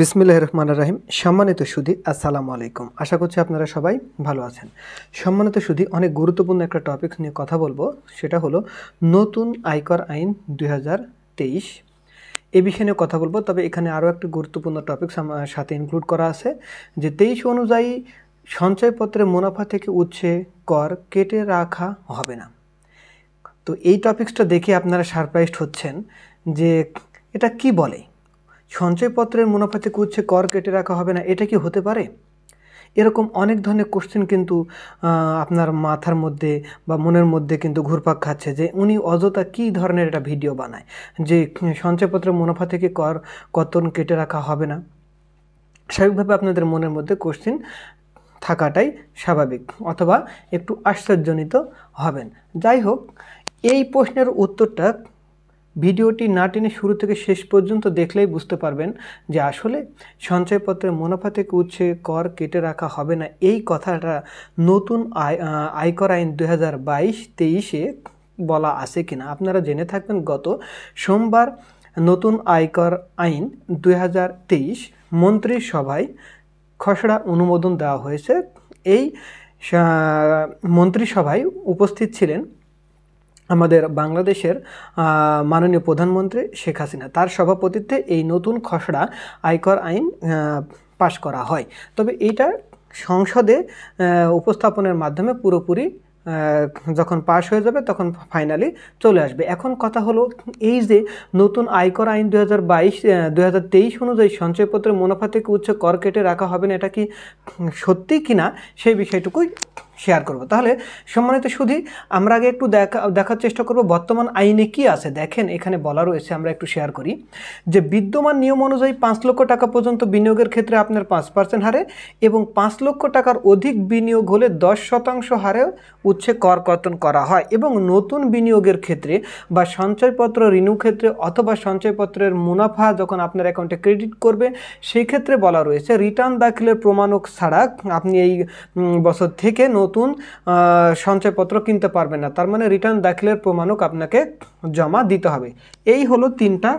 বিসমিল্লাহ রহমান রাহিম সম্মানিত সুধী আসসালামু আলাইকুম আশা করছি আপনারা সবাই ভালো আছেন সম্মানিত সুধী অনেক গুরুত্বপূর্ণ একটা টপিক নিয়ে কথা বলবো সেটা হলো নতুন আয়কর আইন দুই এ বিষয়ে নিয়ে কথা বলবো তবে এখানে আরও একটি গুরুত্বপূর্ণ টপিক সাথে ইনক্লুড করা আছে যে তেইশ অনুযায়ী সঞ্চয়পত্রে মুনাফা থেকে উচ্ছে কর কেটে রাখা হবে না তো এই টপিক্সটা দেখে আপনারা সারপ্রাইজড হচ্ছেন যে এটা কি বলে সঞ্চয়পত্রের মুনাফা থেকে উচ্ছে কর কেটে রাখা হবে না এটা কি হতে পারে এরকম অনেক ধরনের কোশ্চেন কিন্তু আপনার মাথার মধ্যে বা মনের মধ্যে কিন্তু ঘুরপাক খাচ্ছে যে উনি অযথা কী ধরনের একটা ভিডিও বানায় যে সঞ্চয়পত্রের মুনাফা থেকে কর কতন কেটে রাখা হবে না স্বাভাবিকভাবে আপনাদের মনের মধ্যে কোশ্চেন থাকাটাই স্বাভাবিক অথবা একটু আশ্চর্যজনিত হবেন যাই হোক এই প্রশ্নের উত্তরটা ভিডিওটি না টেনে শুরু থেকে শেষ পর্যন্ত দেখলেই বুঝতে পারবেন যে আসলে সঞ্চয়পত্রের মুনাফা থেকে উচ্ছে কর কেটে রাখা হবে না এই কথাটা নতুন আয় আয়কর আইন দু হাজার বাইশ তেইশে বলা আছে কিনা আপনারা জেনে থাকবেন গত সোমবার নতুন আয়কর আইন দু তেইশ মন্ত্রিসভায় খসড়া অনুমোদন দেওয়া হয়েছে এই মন্ত্রিসভায় উপস্থিত ছিলেন আমাদের বাংলাদেশের মাননীয় প্রধানমন্ত্রী শেখ হাসিনা তার সভাপতিত্বে এই নতুন খসড়া আয়কর আইন পাশ করা হয় তবে এটা সংসদে উপস্থাপনের মাধ্যমে পুরোপুরি যখন পাশ হয়ে যাবে তখন ফাইনালি চলে আসবে এখন কথা হলো এই যে নতুন আয়কর আইন দু হাজার বাইশ অনুযায়ী সঞ্চয়পত্রের মুনাফা থেকে উচ্চ কর কেটে রাখা হবে না এটা কি সত্যি কিনা সেই বিষয়টুকুই শেয়ার করব তাহলে সম্মানিত সুধী আমরা আগে একটু দেখা দেখার চেষ্টা করব বর্তমান আইনে কি আছে দেখেন এখানে বলা রয়েছে আমরা একটু শেয়ার করি যে বিদ্যমান নিয়ম অনুযায়ী পাঁচ লক্ষ টাকা পর্যন্ত বিনিয়োগের ক্ষেত্রে আপনার পাঁচ পার্সেন্ট হারে এবং পাঁচ লক্ষ টাকার অধিক বিনিয়োগ হলে দশ শতাংশ হারে উচ্ছে কর কর্তন করা হয় এবং নতুন বিনিয়োগের ক্ষেত্রে বা সঞ্চয়পত্র ঋণু ক্ষেত্রে অথবা সঞ্চয়পত্রের মুনাফা যখন আপনার অ্যাকাউন্টে ক্রেডিট করবে সেই ক্ষেত্রে বলা রয়েছে রিটার্ন দাখিলের প্রমাণক ছাড়া আপনি এই বছর থেকে নতুন সঞ্চয়পত্র কিনতে পারবেন না তার মানে রিটার্ন দাখিলের প্রমাণক আপনাকে জমা দিতে হবে এই হলো তিনটা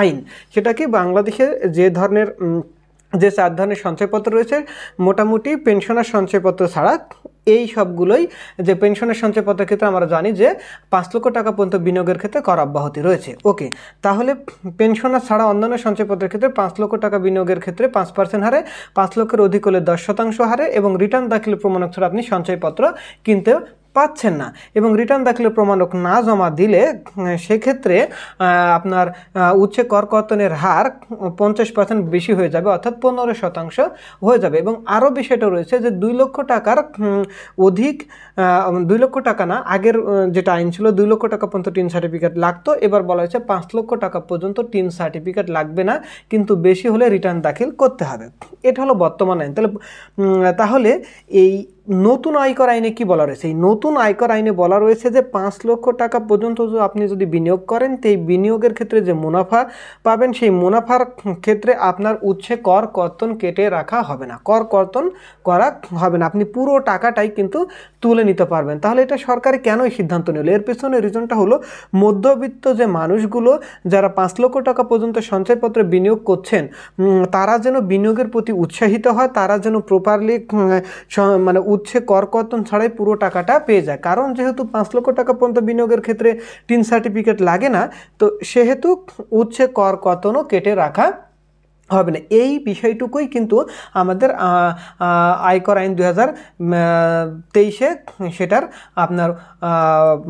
আইন সেটা কি বাংলাদেশে যে ধরনের যে চার ধরনের সঞ্চয়পত্র রয়েছে মোটামুটি পেনশনের সঞ্চয়পত্র ছাড়া এই সবগুলোই যে পেনশনের সঞ্চয়পত্রের ক্ষেত্রে আমরা জানি যে পাঁচ লক্ষ টাকা পর্যন্ত বিনিয়োগের ক্ষেত্রে কর অব্যাহতি রয়েছে ওকে তাহলে পেনশনার ছাড়া অন্যান্য সঞ্চয়পত্রের ক্ষেত্রে পাঁচ লক্ষ টাকা বিনিয়োগের ক্ষেত্রে পাঁচ পার্সেন্ট হারে পাঁচ লক্ষের অধিক হলে দশ শতাংশ হারে এবং রিটার্ন দাখিল প্রমাণক ছাড়া আপনি সঞ্চয়পত্র কিনতে পাচ্ছেন না এবং রিটার্ন দাখিলের প্রমাণক না জমা দিলে সেক্ষেত্রে আপনার উচ্ছে কর কর্তনের হার পঞ্চাশ পার্সেন্ট বেশি হয়ে যাবে অর্থাৎ পনেরো শতাংশ হয়ে যাবে এবং আরও বিষয়টা রয়েছে যে দুই লক্ষ টাকার অধিক দুই লক্ষ টাকা না আগের যেটা আইন ছিল দুই লক্ষ টাকা পর্যন্ত টিন সার্টিফিকেট লাগতো এবার বলা হয়েছে পাঁচ লক্ষ টাকা পর্যন্ত টিন সার্টিফিকেট লাগবে না কিন্তু বেশি হলে রিটার্ন দাখিল করতে হবে এটা হলো বর্তমান আইন তাহলে তাহলে এই নতুন আয়কর আইনে কি বলা রয়েছে এই নতুন আয়কর আইনে বলা রয়েছে যে পাঁচ লক্ষ টাকা পর্যন্ত আপনি যদি বিনিয়োগ করেন তো এই বিনিয়োগের ক্ষেত্রে যে মুনাফা পাবেন সেই মুনাফার ক্ষেত্রে আপনার উচ্ছে কর কর্তন কেটে রাখা হবে না কর কর্তন করা হবে না আপনি পুরো টাকাটাই কিন্তু তুলে নিতে পারবেন তাহলে এটা সরকারি কেন এই সিদ্ধান্ত নিল এর পেছনে রিজনটা হলো মধ্যবিত্ত যে মানুষগুলো যারা পাঁচ লক্ষ টাকা পর্যন্ত সঞ্চয়পত্রে বিনিয়োগ করছেন তারা যেন বিনিয়োগের প্রতি উৎসাহিত হয় তারা যেন প্রপারলি মানে হচ্ছে কর কর্তন ছাড়াই পুরো টাকাটা পেয়ে যায় কারণ যেহেতু পাঁচ লক্ষ টাকা পর্যন্ত বিনিয়োগের ক্ষেত্রে টিন সার্টিফিকেট লাগে না তো সেহেতু উচ্ছে কর কর্তনও কেটে রাখা হবে না এই বিষয়টুকুই কিন্তু আমাদের আয়কর আইন দু হাজার তেইশে সেটার আপনার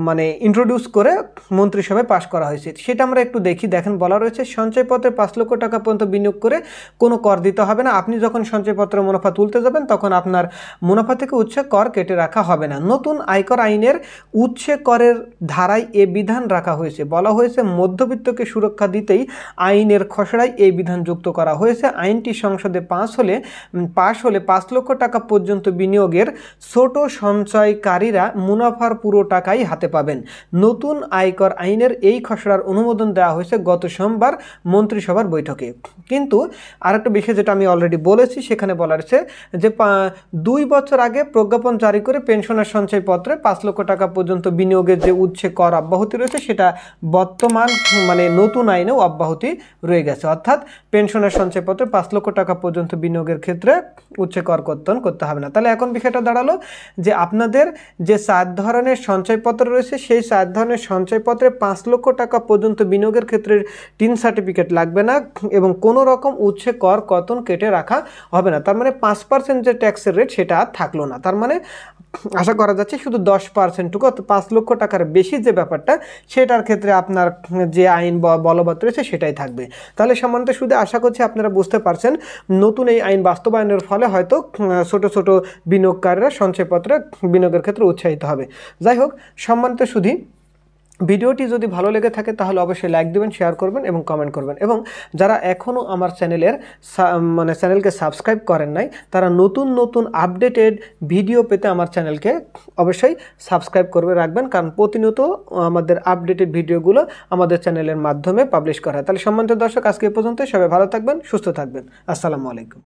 মানে ইন্ট্রোডিউস করে মন্ত্রিসভায় পাশ করা হয়েছে সেটা আমরা একটু দেখি দেখেন বলা রয়েছে সঞ্চয়পত্রে পাঁচ লক্ষ টাকা পর্যন্ত বিনিয়োগ করে কোনো কর দিতে হবে না আপনি যখন সঞ্চয়পত্রে মুনাফা তুলতে যাবেন তখন আপনার মুনাফা থেকে উচ্ছে কর কেটে রাখা হবে না নতুন আয়কর আইনের উচ্ছে করের ধারায় এ বিধান রাখা হয়েছে বলা হয়েছে মধ্যবিত্তকে সুরক্ষা দিতেই আইনের খসড়ায় এই বিধান যুক্ত করা করা হয়েছে আইনটি সংসদে পাশ হলে পাশ হলে পাঁচ লক্ষ টাকা পর্যন্ত বিনিয়োগের ছোট সঞ্চয়কারীরা মুনাফার পুরো টাকাই হাতে পাবেন নতুন আয়কর আইনের এই খসড়ার অনুমোদন দেওয়া হয়েছে গত সোমবার মন্ত্রিসভার বৈঠকে কিন্তু আরেকটা বিষয় যেটা আমি অলরেডি বলেছি সেখানে বলা আছে যে দুই বছর আগে প্রজ্ঞাপন জারি করে পেনশনের সঞ্চয়পত্রে পাঁচ লক্ষ টাকা পর্যন্ত বিনিয়োগের যে উচ্ছে কর অব্যাহতি রয়েছে সেটা বর্তমান মানে নতুন আইনেও অব্যাহতি রয়ে গেছে অর্থাৎ পেনশনের সঞ্চয়পত্রে পাঁচ লক্ষ টাকা পর্যন্ত বিনিয়োগের ক্ষেত্রে উচ্ছে কর কর্তন করতে হবে না তাহলে এখন বিষয়টা দাঁড়ালো যে আপনাদের যে চার ধরনের সঞ্চয়পত্র রয়েছে সেই চার ধরনের সঞ্চয়পত্রে পাঁচ লক্ষ টাকা পর্যন্ত বিনিয়োগের ক্ষেত্রে টিন সার্টিফিকেট লাগবে না এবং কোনো রকম উচ্ছে কর কর্তন কেটে রাখা হবে না তার মানে পাঁচ পার্সেন্ট যে ট্যাক্সের রেট সেটা আর থাকলো না তার মানে আশা করা যাচ্ছে শুধু দশ পার্সেন্টটুকু পাঁচ লক্ষ টাকার বেশি যে ব্যাপারটা সেটার ক্ষেত্রে আপনার যে আইন বলবৎ রয়েছে সেটাই থাকবে তাহলে সামান্য সুদে আশা করছি আপনারা বুঝতে পারছেন নতুন এই আইন বাস্তবায়নের ফলে হয়তো ছোট ছোট বিনিয়োগকারীরা সঞ্চয়পত্রে বিনিয়োগের ক্ষেত্রে উৎসাহিত হবে যাই হোক সম্মানিত সুধী ভিডিওটি যদি ভালো লেগে থাকে তাহলে অবশ্যই লাইক দেবেন শেয়ার করবেন এবং কমেন্ট করবেন এবং যারা এখনও আমার চ্যানেলের মানে চ্যানেলকে সাবস্ক্রাইব করেন নাই তারা নতুন নতুন আপডেটেড ভিডিও পেতে আমার চ্যানেলকে অবশ্যই সাবস্ক্রাইব করে রাখবেন কারণ প্রতিনিয়ত আমাদের আপডেটেড ভিডিওগুলো আমাদের চ্যানেলের মাধ্যমে পাবলিশ করা হয় তাহলে সম্মানিত দর্শক আজকে এ পর্যন্ত সবাই ভালো থাকবেন সুস্থ থাকবেন আসসালামু আলাইকুম